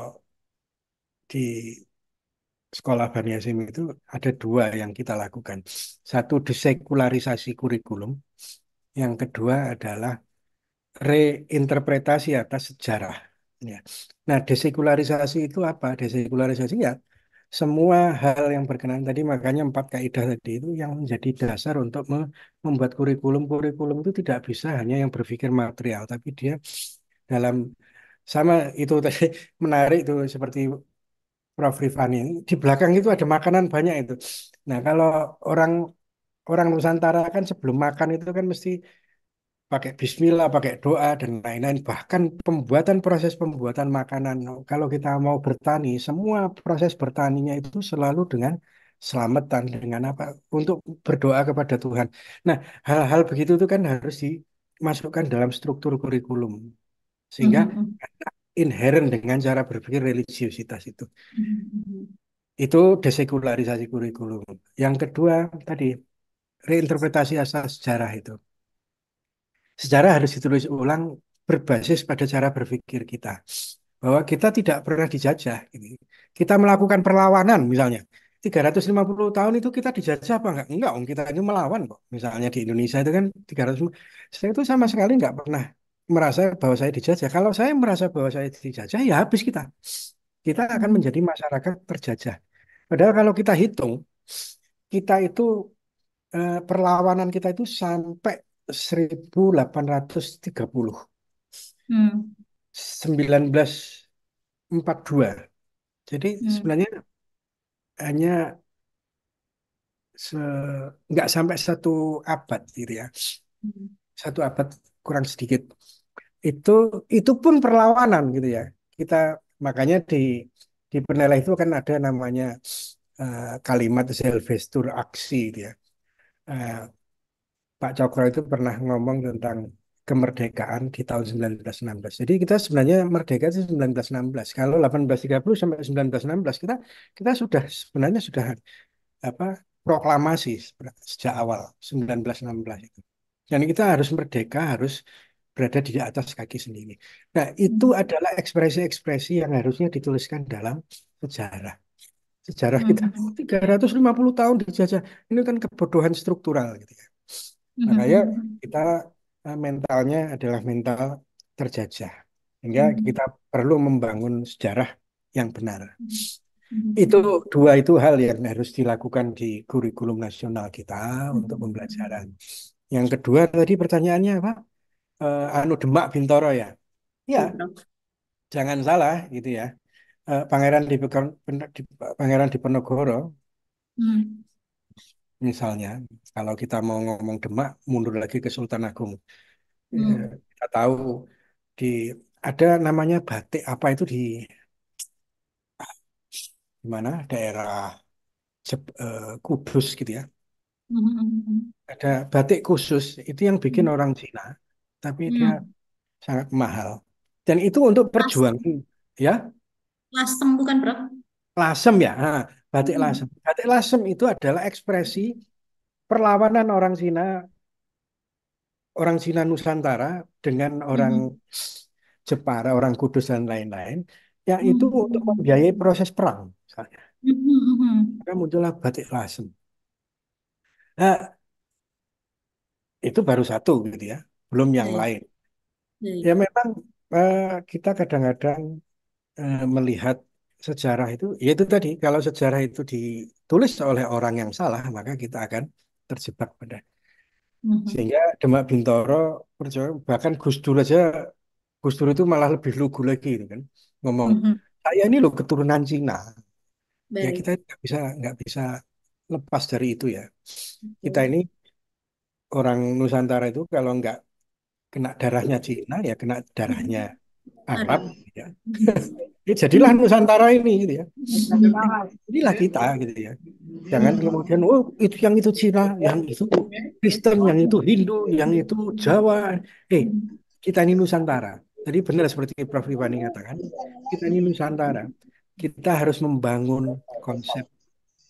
di sekolah Bani Hasyim itu ada dua yang kita lakukan. Satu desekularisasi kurikulum, yang kedua adalah reinterpretasi atas sejarah. Ya. Nah, desekularisasi itu apa? Desekularisasi ya semua hal yang berkenaan tadi makanya empat kaidah tadi itu yang menjadi dasar untuk membuat kurikulum kurikulum itu tidak bisa hanya yang berpikir material tapi dia dalam sama itu tadi menarik itu seperti Prof Rifani di belakang itu ada makanan banyak itu nah kalau orang orang Nusantara kan sebelum makan itu kan mesti pakai bismillah, pakai doa dan lain-lain. Bahkan pembuatan proses pembuatan makanan, kalau kita mau bertani, semua proses bertaninya itu selalu dengan selamatan dengan apa? Untuk berdoa kepada Tuhan. Nah, hal-hal begitu itu kan harus dimasukkan dalam struktur kurikulum sehingga mm -hmm. inherent dengan cara berpikir religiusitas itu. Mm -hmm. Itu desekularisasi kurikulum. Yang kedua tadi reinterpretasi asal sejarah itu sejarah harus ditulis ulang berbasis pada cara berpikir kita bahwa kita tidak pernah dijajah ini kita melakukan perlawanan misalnya 350 tahun itu kita dijajah apa enggak? Enggak, om kita ini melawan kok. Misalnya di Indonesia itu kan 300 saya itu sama sekali enggak pernah merasa bahwa saya dijajah. Kalau saya merasa bahwa saya dijajah ya habis kita. Kita akan menjadi masyarakat terjajah. Padahal kalau kita hitung kita itu eh, perlawanan kita itu sampai 1830 hmm. 1942 jadi hmm. sebenarnya hanya se nggak sampai satu abad gitu ya hmm. satu abad kurang sedikit itu itu pun perlawanan gitu ya kita makanya di di penelah itu kan ada namanya uh, kalimat selvestur aksi gitu ya uh, Pak Cokro itu pernah ngomong tentang kemerdekaan di tahun 1916. Jadi kita sebenarnya merdeka itu 1916. Kalau 1830 sampai 1916 kita kita sudah sebenarnya sudah apa proklamasi sejak awal 1916 itu. Jadi kita harus merdeka, harus berada di atas kaki sendiri. Nah, itu hmm. adalah ekspresi-ekspresi yang harusnya dituliskan dalam sejarah sejarah kita hmm. lima 350 tahun dijajah ini kan kebodohan struktural gitu ya. Nah, Makanya mhm, mhm. kita eh, mentalnya adalah mental terjajah. Sehingga hmm. kita perlu membangun sejarah yang benar. Hmm. Itu dua itu hal yang harus dilakukan di kurikulum nasional kita hmm. untuk pembelajaran. Yang kedua tadi pertanyaannya apa? Uh, anu Demak Bintoro ya. Ya. Hmm. Jangan salah gitu ya. Uh, Pangeran di Pangeran Diponegoro hmm Misalnya, kalau kita mau ngomong Demak, mundur lagi ke Sultan Agung. Ya, hmm. kita tahu di ada namanya batik apa itu di di mana daerah eh, Kudus gitu ya. Hmm, hmm, hmm, hmm. Ada batik khusus itu yang bikin hmm. orang Cina, tapi dia sangat mahal. Dan itu untuk perjuangan, ya? Lasem bukan, Bro? Lasem ya. Nah, batik hmm. lasem. Batik lasem itu adalah ekspresi perlawanan orang Cina orang Cina Nusantara dengan orang hmm. Jepara, orang Kudus dan lain-lain yang hmm. itu untuk membiayai proses perang misalnya. Hmm, hmm, hmm. Maka muncullah batik lasem. Nah, itu baru satu gitu ya, belum yang hmm. lain. Hmm. Ya iya. memang uh, kita kadang-kadang uh, melihat sejarah itu, ya tadi, kalau sejarah itu ditulis oleh orang yang salah, maka kita akan terjebak pada. Mm-hmm. Sehingga Demak Bintoro, bahkan Gus Dur aja, Gus Dur itu malah lebih lugu lagi, gitu kan. Ngomong, mm-hmm. saya ini loh keturunan Cina. Ya kita nggak bisa nggak bisa lepas dari itu ya. Kita ini orang Nusantara itu kalau nggak kena darahnya Cina ya kena darahnya mm-hmm. Arab. Ya. Ya, jadilah hmm. Nusantara ini gitu ya. Inilah kita gitu ya. Jangan hmm. kemudian oh itu yang itu Cina, yang itu Kristen, yang itu Hindu, yang itu Jawa. Eh, kita ini Nusantara. Jadi benar seperti Prof. Rifani katakan, kita ini Nusantara. Kita harus membangun konsep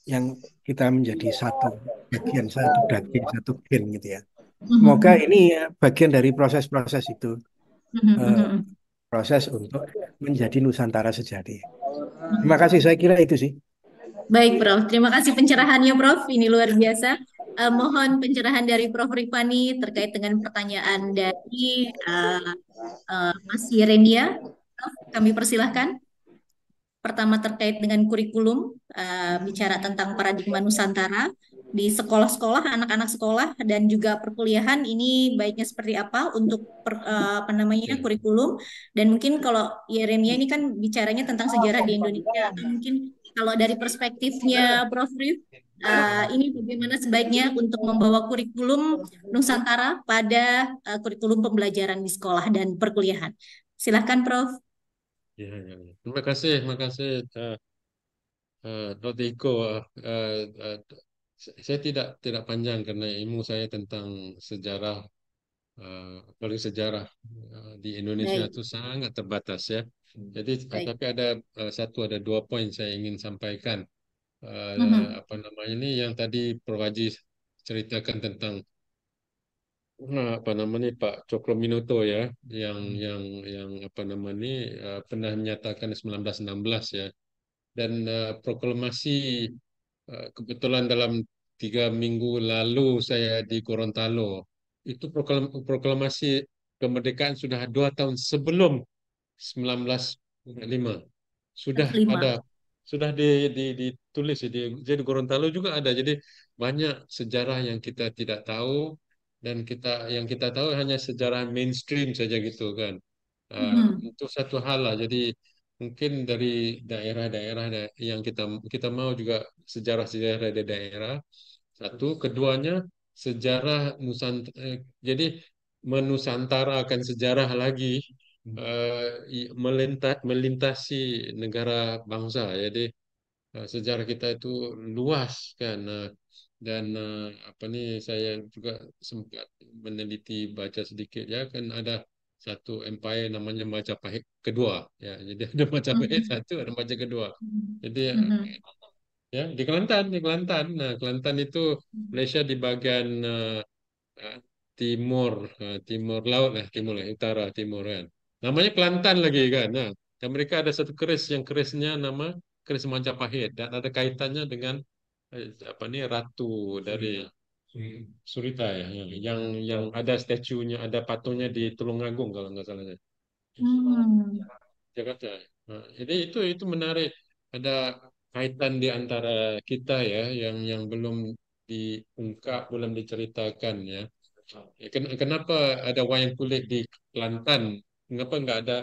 yang kita menjadi satu bagian satu daging satu gen gitu ya. Hmm. Semoga ini ya, bagian dari proses-proses itu. Uh, proses untuk menjadi Nusantara sejati. Terima kasih, saya kira itu sih. Baik, Prof. Terima kasih pencerahannya, Prof. Ini luar biasa. Uh, mohon pencerahan dari Prof. Rifani terkait dengan pertanyaan dari uh, uh, Mas Yerenia. Prof, kami persilahkan. Pertama terkait dengan kurikulum, uh, bicara tentang paradigma Nusantara di sekolah-sekolah, anak-anak sekolah dan juga perkuliahan ini baiknya seperti apa untuk per, uh, apa namanya kurikulum dan mungkin kalau Yeremia ini kan bicaranya tentang sejarah di Indonesia mungkin kalau dari perspektifnya Prof. Rif, uh, ini bagaimana sebaiknya untuk membawa kurikulum Nusantara pada uh, kurikulum pembelajaran di sekolah dan perkuliahan. Silahkan Prof. Ya, ya, ya. Terima kasih, terima kasih uh, uh, Dr. Iko. Uh, uh, saya tidak tidak panjang karena ilmu saya tentang sejarah uh, sejarah uh, di Indonesia Baik. itu sangat terbatas ya. Hmm. Jadi eh, Baik. tapi ada uh, satu ada dua poin saya ingin sampaikan. Uh, uh-huh. apa namanya ini yang tadi Haji ceritakan tentang uh, apa namanya Pak Cokro Minuto ya yang hmm. yang yang apa namanya uh, pernah menyatakan 1916 ya dan uh, proklamasi Eh, kebetulan dalam tiga minggu lalu saya di Gorontalo, itu proklamasi kemerdekaan sudah dua tahun sebelum 1945. Sudah 5. ada sudah di, di, ditulis di, di Gorontalo juga ada jadi banyak sejarah yang kita tidak tahu dan kita yang kita tahu hanya sejarah mainstream saja gitu kan uh, itu satu hal lah jadi mungkin dari daerah-daerah yang kita kita mau juga sejarah-sejarah dari daerah satu hmm. keduanya sejarah nusantara eh, jadi jadi akan sejarah lagi hmm. eh, melintas, melintasi negara bangsa jadi eh, sejarah kita itu luas kan eh, dan apa nih saya juga sempat meneliti baca sedikit ya kan ada satu empire namanya Majapahit kedua ya jadi ada Majapahit mm-hmm. satu ada Majapahit kedua mm-hmm. jadi ya, mm-hmm. ya di Kelantan di Kelantan nah Kelantan itu Malaysia di bagian uh, timur uh, timur laut lah timur lah utara timur kan namanya Kelantan lagi kan nah dan mereka ada satu keris yang kerisnya nama keris Majapahit dan ada kaitannya dengan apa ni ratu dari iya. Surita ya, ya, yang yang ada statunya, ada patungnya di Tulungagung kalau nggak salah ya. Hmm. Jakarta. Nah, jadi itu itu menarik. Ada kaitan di antara kita ya, yang yang belum diungkap, belum diceritakan ya. ya kenapa ada wayang kulit di Kelantan? Kenapa nggak ada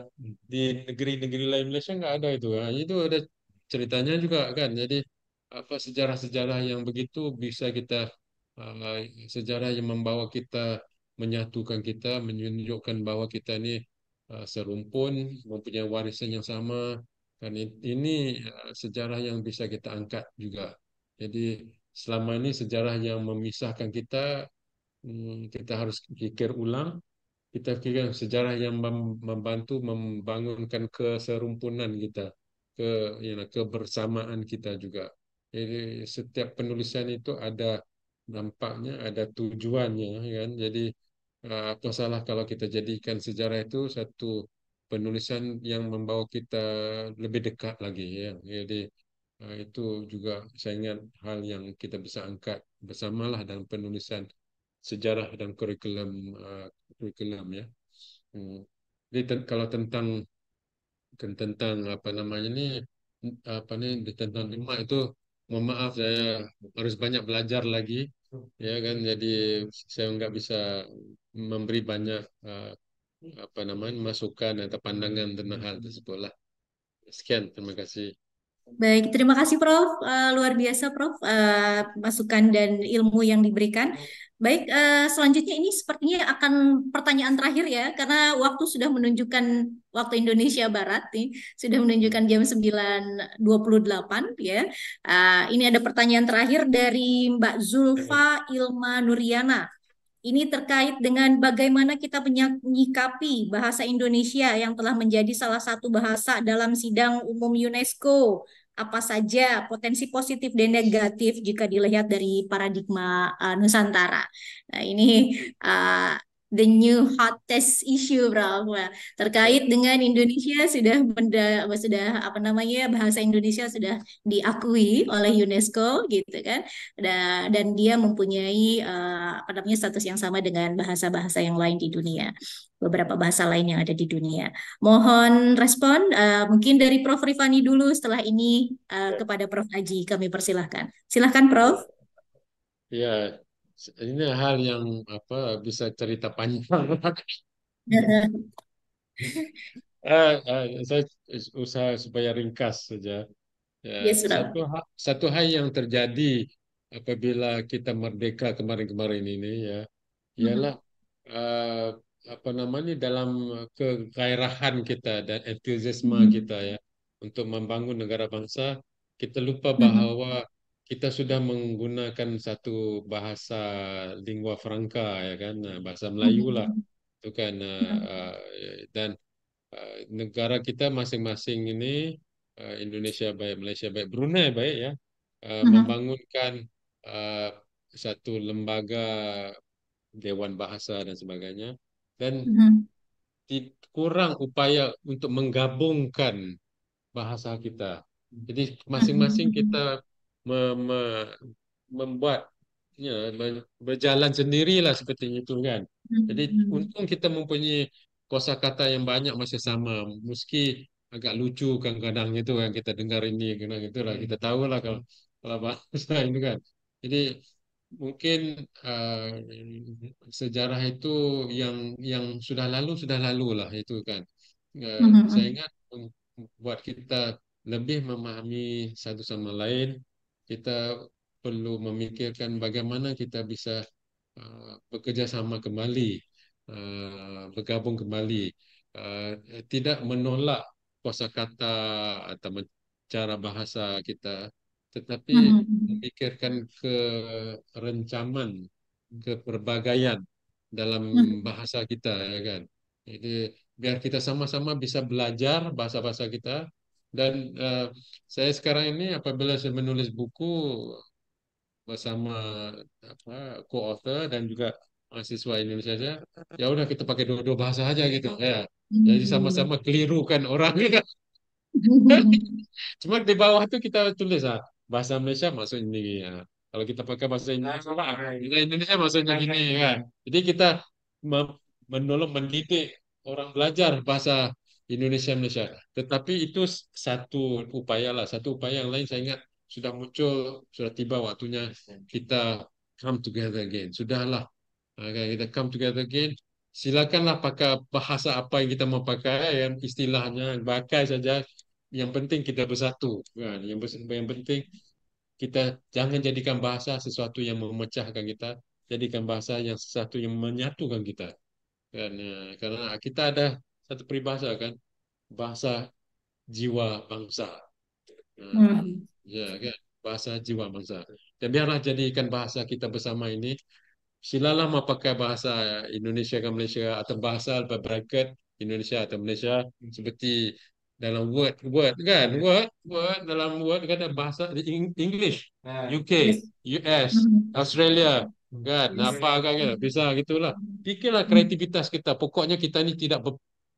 di negeri-negeri lain Malaysia nggak ada itu? Nah, itu ada ceritanya juga kan. Jadi apa sejarah-sejarah yang begitu bisa kita sejarah yang membawa kita menyatukan kita menunjukkan bahawa kita ni eh, serumpun mempunyai warisan yang sama dan ini eh, sejarah yang bisa kita angkat juga jadi selama ini sejarah yang memisahkan kita hmm, kita harus fikir ulang kita fikirkan sejarah yang membantu membangunkan keserumpunan kita ke ya, kebersamaan kita juga jadi setiap penulisan itu ada nampaknya ada tujuannya kan jadi eh, apa salah kalau kita jadikan sejarah itu satu penulisan yang membawa kita lebih dekat lagi ya jadi eh, itu juga saya ingat hal yang kita bisa angkat bersamalah dalam penulisan sejarah dan kurikulum eh, kurikulum ya hmm. jadi kalau tentang tentang apa namanya ni, apa ni tentang lima itu mohon maaf saya harus banyak belajar lagi ya kan jadi saya nggak bisa memberi banyak uh, apa namanya masukan atau pandangan tentang hal tersebut lah sekian terima kasih Baik, terima kasih Prof. Uh, luar biasa Prof. Uh, masukan dan ilmu yang diberikan. Baik, eh, selanjutnya ini sepertinya akan pertanyaan terakhir ya, karena waktu sudah menunjukkan waktu Indonesia Barat nih, sudah menunjukkan jam 9.28 ya. Eh, ini ada pertanyaan terakhir dari Mbak Zulfa Ilma Nuriana. Ini terkait dengan bagaimana kita menyikapi bahasa Indonesia yang telah menjadi salah satu bahasa dalam sidang umum UNESCO apa saja potensi positif dan negatif jika dilihat dari paradigma uh, Nusantara. Nah, ini uh, the new hottest issue Prof terkait iya. dengan Indonesia sudah benda sudah apa namanya bahasa Indonesia sudah diakui oleh UNESCO gitu kan dan dia mempunyai uh, apa namanya status yang sama dengan bahasa-bahasa yang lain di dunia beberapa bahasa lain yang ada di dunia. Mohon respon uh, mungkin dari Prof. Rifani dulu setelah ini uh, kepada Prof. Aji kami persilahkan. Silahkan Prof. Ya, ini hal yang apa bisa cerita panjang. uh, uh, saya usaha supaya ringkas saja. Ya, ya Satu, hal, satu hal yang terjadi apabila kita merdeka kemarin-kemarin ini ya, mm-hmm. ialah mm -hmm. uh, apa namanya dalam kegairahan kita dan entusiasme mm -hmm. kita ya untuk membangun negara bangsa, kita lupa bahwa mm -hmm kita sudah menggunakan satu bahasa lingua franca ya kan nah, bahasa Melayu hmm. lah itu kan eh, hmm. eh, eh, dan negara kita masing-masing ini Indonesia baik Malaysia baik Brunei baik ya hmm. membangunkan satu lembaga dewan bahasa dan sebagainya dan kurang upaya untuk menggabungkan bahasa kita jadi masing-masing kita me, me, membuat ya, berjalan sendirilah seperti itu kan. Jadi mm-hmm. untung kita mempunyai kosa kata yang banyak masih sama. Meski agak lucu kan kadang itu kan kita dengar ini kena gitu lah kita tahu lah kalau kalau bahasa itu kan. Jadi mungkin uh, sejarah itu yang yang sudah lalu sudah lalu lah itu kan. Uh, Saya ingat buat kita lebih memahami satu sama lain kita perlu memikirkan bagaimana kita bisa uh, bekerja sama kembali, uh, bergabung kembali, uh, tidak menolak kata atau cara bahasa kita, tetapi hmm. memikirkan kerencaman, keperbagaian dalam hmm. bahasa kita, ya kan? Jadi biar kita sama-sama bisa belajar bahasa-bahasa kita, dan uh, saya sekarang ini apabila saya menulis buku bersama eh, apa co-author dan juga mahasiswa Indonesia saja ya udah kita pakai dua-dua bahasa aja gitu ya. Jadi sama-sama keliru kan orang gitu. Cuma di bawah tuh kita tulis ah, bahasa Malaysia maksudnya ini ya. Kalau kita pakai bahasa Indonesia, Indonesia maksudnya gini kan. Ya. Jadi kita menolong mendidik orang belajar bahasa Indonesia Malaysia. Tetapi itu satu upaya lah. Satu upaya yang lain saya ingat sudah muncul, sudah tiba waktunya kita come together again. Sudahlah. Okay, ha, kita come together again. Silakanlah pakai bahasa apa yang kita mau pakai. Yang istilahnya pakai saja. Yang penting kita bersatu. Kan? Yang, yang penting kita jangan jadikan bahasa sesuatu yang memecahkan kita. Jadikan bahasa yang sesuatu yang menyatukan kita. Kan? Ha, Karena kita ada satu peribahasa kan bahasa jiwa bangsa hmm. hmm. ya kan bahasa jiwa bangsa dan biarlah jadikan bahasa kita bersama ini silalah memakai bahasa Indonesia ke Malaysia atau bahasa bracket Indonesia atau Malaysia seperti dalam word word kan word word dalam word kan bahasa English UK US hmm. Australia kan apa kan bisa gitulah fikirlah kreativitas kita pokoknya kita ni tidak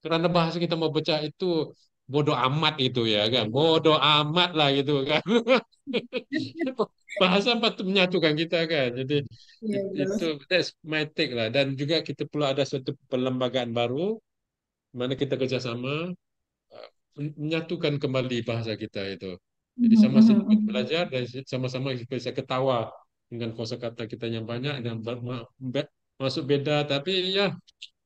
kerana bahasa kita mau pecah itu bodoh amat itu ya kan bodoh amat lah gitu kan bahasa patut menyatukan kita kan jadi ya, itu that's my take lah dan juga kita perlu ada suatu perlembagaan baru mana kita kerjasama uh, menyatukan kembali bahasa kita itu jadi mhm, sama-sama mhm, kita mhm. belajar dan sama-sama kita bisa ketawa dengan kosa kata kita yang banyak dan masuk beda tapi ya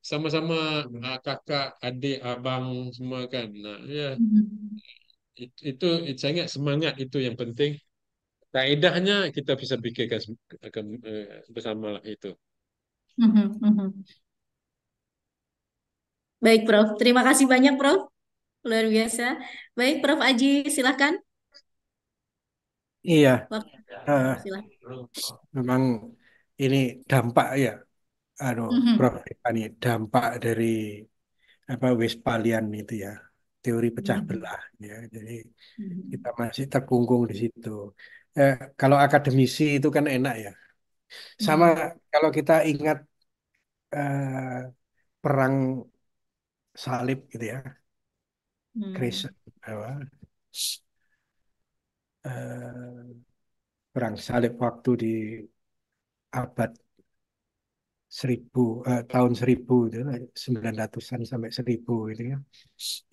sama-sama uh, kakak, adik, abang semua kan. Nah, ya. Yeah. Hmm. itu saya ingat semangat itu yang penting. Kaedahnya kita bisa akan uh, bersama itu. Hmm, Baik, Prof. Terima kasih banyak, Prof. Luar biasa. Baik, Prof. Aji, silahkan. Iya. Uh, ah. silahkan. Memang ini dampak ya anu mm -hmm. Prof Tiffany, dampak dari apa Westphalian itu ya teori pecah mm -hmm. belah ya jadi mm -hmm. kita masih terkungkung di situ ya, kalau akademisi itu kan enak ya sama mm -hmm. kalau kita ingat uh, perang salib gitu ya mm apa eh, perang salib waktu di abad seribu eh, tahun seribu itu eh, sembilan ratusan sampai seribu gitu ya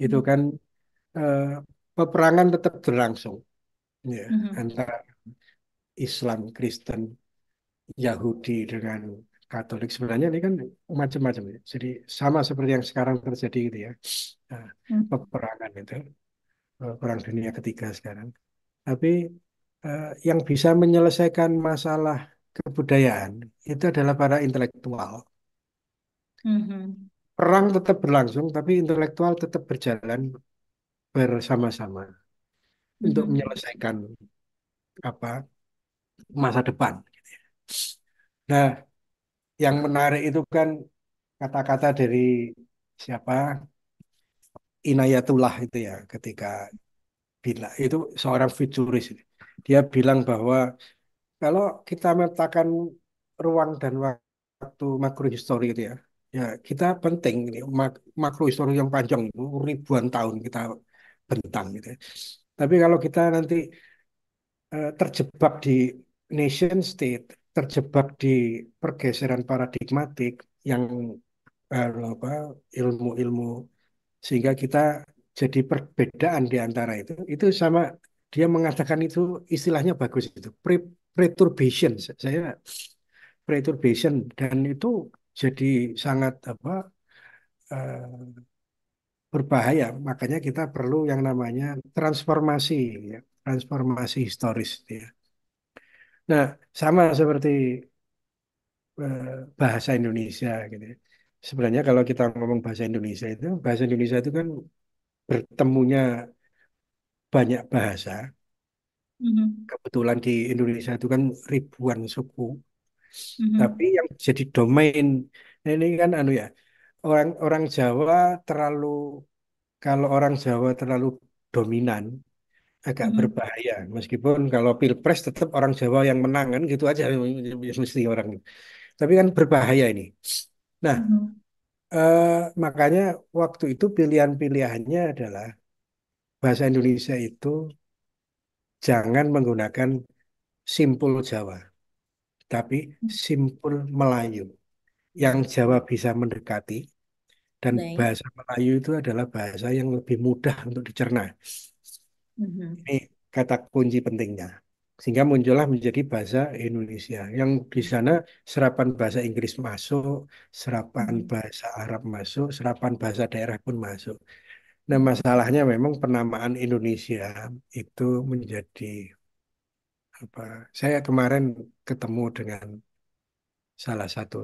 itu hmm. kan eh, peperangan tetap berlangsung ya mm -hmm. antara Islam Kristen Yahudi dengan Katolik sebenarnya ini kan macam-macam ya. jadi sama seperti yang sekarang terjadi gitu ya nah, hmm. peperangan itu eh, perang dunia ketiga sekarang tapi eh, yang bisa menyelesaikan masalah kebudayaan itu adalah para intelektual. Mm-hmm. Perang tetap berlangsung, tapi intelektual tetap berjalan bersama-sama mm-hmm. untuk menyelesaikan apa masa depan. Gitu ya. Nah, yang menarik itu kan kata-kata dari siapa Inayatullah itu ya ketika bila itu seorang futuris dia bilang bahwa kalau kita meletakkan ruang dan waktu makro histori itu ya, ya kita penting ini mak makro yang panjang itu ribuan tahun kita bentang gitu. Ya. Tapi kalau kita nanti uh, terjebak di nation state, terjebak di pergeseran paradigmatik yang eh, apa ilmu-ilmu sehingga kita jadi perbedaan di antara itu. Itu sama dia mengatakan itu istilahnya bagus itu pre perturbation saya perturbation dan itu jadi sangat apa uh, berbahaya makanya kita perlu yang namanya transformasi ya. transformasi historis ya. Nah, sama seperti uh, bahasa Indonesia gitu. Ya. Sebenarnya kalau kita ngomong bahasa Indonesia itu bahasa Indonesia itu kan bertemunya banyak bahasa Mm-hmm. Kebetulan di Indonesia itu kan ribuan suku. Mm-hmm. Tapi yang jadi domain nah, ini kan anu ya, orang orang Jawa terlalu kalau orang Jawa terlalu dominan agak mm-hmm. berbahaya. Meskipun kalau Pilpres tetap orang Jawa yang menang kan gitu aja mesti orang. Tapi kan berbahaya ini. Nah, mm makanya waktu itu pilihan-pilihannya adalah bahasa Indonesia itu jangan menggunakan simpul Jawa, tapi hmm. simpul Melayu. Yang Jawa bisa mendekati, dan Baik. bahasa Melayu itu adalah bahasa yang lebih mudah untuk dicerna. Mm-hmm. Ini kata kunci pentingnya. Sehingga muncullah menjadi bahasa Indonesia. Yang di sana serapan bahasa Inggris masuk, serapan hmm. bahasa Arab masuk, serapan bahasa daerah pun masuk. Nah, masalahnya memang penamaan Indonesia itu menjadi apa? Saya kemarin ketemu dengan salah satu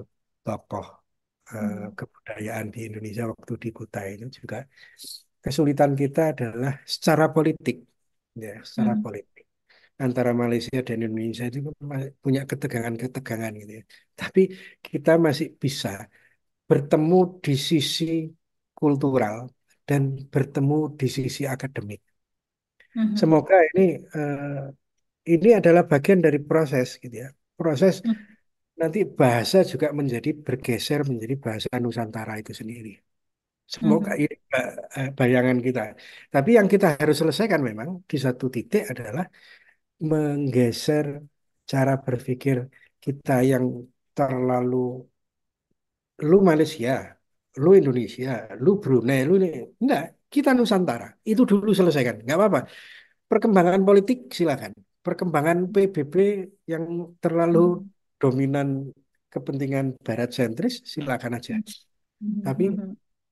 tokoh eh, hmm. eh, kebudayaan di Indonesia waktu di Kutai itu juga kesulitan kita adalah secara politik, ya, secara hmm. politik antara Malaysia dan Indonesia itu punya ketegangan-ketegangan gitu ya. Tapi kita masih bisa bertemu di sisi kultural dan bertemu di sisi akademik. Mm -hmm. Semoga ini uh, ini adalah bagian dari proses gitu ya. Proses mm -hmm. nanti bahasa juga menjadi bergeser menjadi bahasa Nusantara itu sendiri. Semoga mm -hmm. ini eh, eh, bayangan kita. Tapi yang kita harus selesaikan memang di satu titik adalah menggeser cara berpikir kita yang terlalu lu Malaysia lu Indonesia, lu Brunei, lu ini. Enggak, kita Nusantara. Itu dulu selesaikan, nggak apa-apa. Perkembangan politik silakan. Perkembangan PBB yang terlalu dominan kepentingan Barat sentris silakan aja. Tapi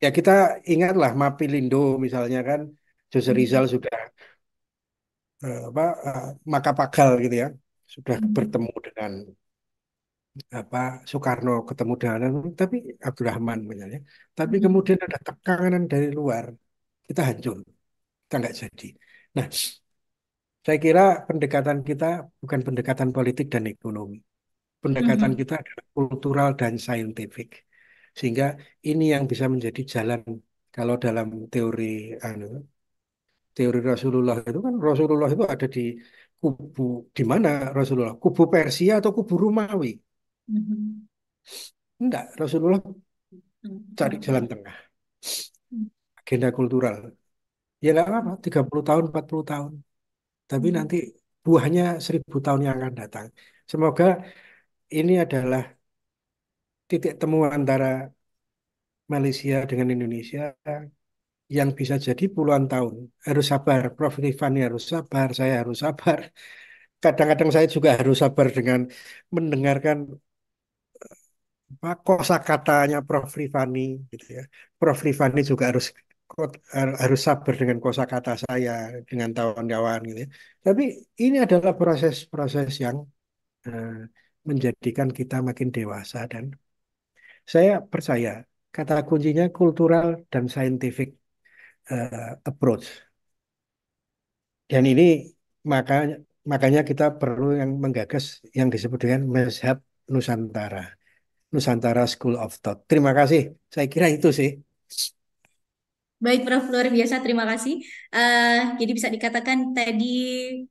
ya kita ingatlah Mapi Mapilindo misalnya kan Jose Rizal hmm. sudah eh, apa maka eh, Makapagal gitu ya sudah hmm. bertemu dengan apa Soekarno ketemu dengan tapi Abdurrahman misalnya tapi hmm. kemudian ada tekanan dari luar kita hancur kita nggak jadi nah saya kira pendekatan kita bukan pendekatan politik dan ekonomi pendekatan hmm. kita adalah kultural dan saintifik sehingga ini yang bisa menjadi jalan kalau dalam teori anu teori Rasulullah itu kan Rasulullah itu ada di kubu di mana Rasulullah kubu Persia atau kubu Romawi Mm-hmm. Enggak, Rasulullah mm-hmm. cari jalan tengah. Mm-hmm. Agenda kultural. Ya lama apa-apa, 30 tahun, 40 tahun. Tapi nanti buahnya seribu tahun yang akan datang. Semoga ini adalah titik temu antara Malaysia dengan Indonesia yang bisa jadi puluhan tahun. Harus sabar, Prof. Rifani harus sabar, saya harus sabar. Kadang-kadang saya juga harus sabar dengan mendengarkan kosa katanya Prof. Rifani gitu ya. Prof. Rifani juga harus harus sabar dengan kosa kata saya dengan kawan-kawan gitu ya. Tapi ini adalah proses-proses yang uh, menjadikan kita makin dewasa dan saya percaya kata kuncinya kultural dan scientific uh, approach. Dan ini makanya makanya kita perlu yang menggagas yang disebut dengan mazhab Nusantara Nusantara School of Thought. Terima kasih. Saya kira itu sih. Baik, Prof. Luar biasa, terima kasih. Uh, jadi bisa dikatakan tadi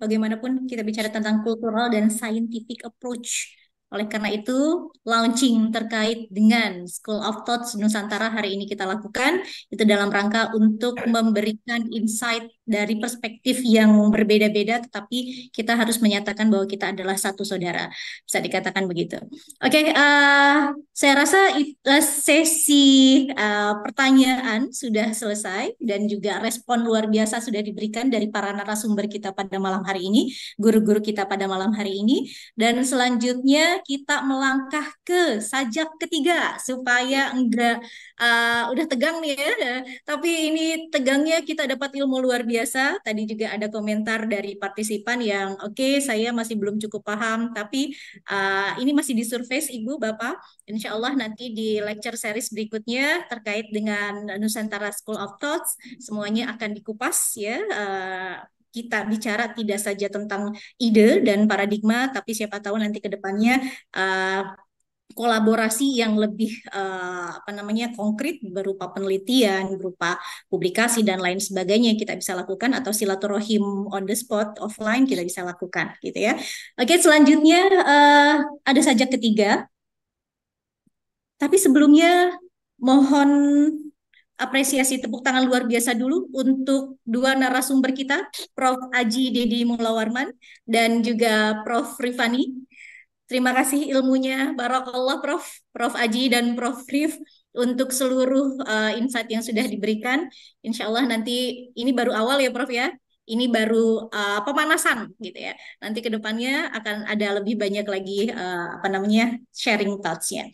bagaimanapun kita bicara tentang cultural dan scientific approach. Oleh karena itu, launching terkait dengan School of Thoughts Nusantara hari ini kita lakukan, itu dalam rangka untuk memberikan insight dari perspektif yang berbeda-beda, tetapi kita harus menyatakan bahwa kita adalah satu saudara. Bisa dikatakan begitu. Oke, okay, uh, eh, saya rasa it, eh, sesi uh, pertanyaan sudah selesai dan juga respon luar biasa sudah diberikan dari para narasumber kita pada malam hari ini, guru-guru kita pada malam hari ini, dan selanjutnya kita melangkah ke sajak ketiga supaya enggak uh, udah tegang nih ya, tapi ini tegangnya kita dapat ilmu luar biasa biasa, tadi juga ada komentar dari partisipan yang oke okay, saya masih belum cukup paham, tapi uh, ini masih di survei, Ibu Bapak. Insya Allah nanti di lecture series berikutnya terkait dengan Nusantara School of Thoughts semuanya akan dikupas ya. Uh, kita bicara tidak saja tentang ide dan paradigma, tapi siapa tahu nanti ke depannya uh, kolaborasi yang lebih uh, apa namanya konkret berupa penelitian, berupa publikasi dan lain sebagainya yang kita bisa lakukan atau silaturahim on the spot offline kita bisa lakukan gitu ya. Oke, selanjutnya uh, ada saja ketiga. Tapi sebelumnya mohon apresiasi tepuk tangan luar biasa dulu untuk dua narasumber kita, Prof. Aji Dedi Mulawarman dan juga Prof. Rifani Terima kasih ilmunya, Barakallah Prof. Prof. Aji dan Prof. Rif untuk seluruh uh, insight yang sudah diberikan. Insya Allah nanti ini baru awal ya Prof ya, ini baru uh, pemanasan gitu ya. Nanti kedepannya akan ada lebih banyak lagi uh, apa namanya sharing thoughts-nya.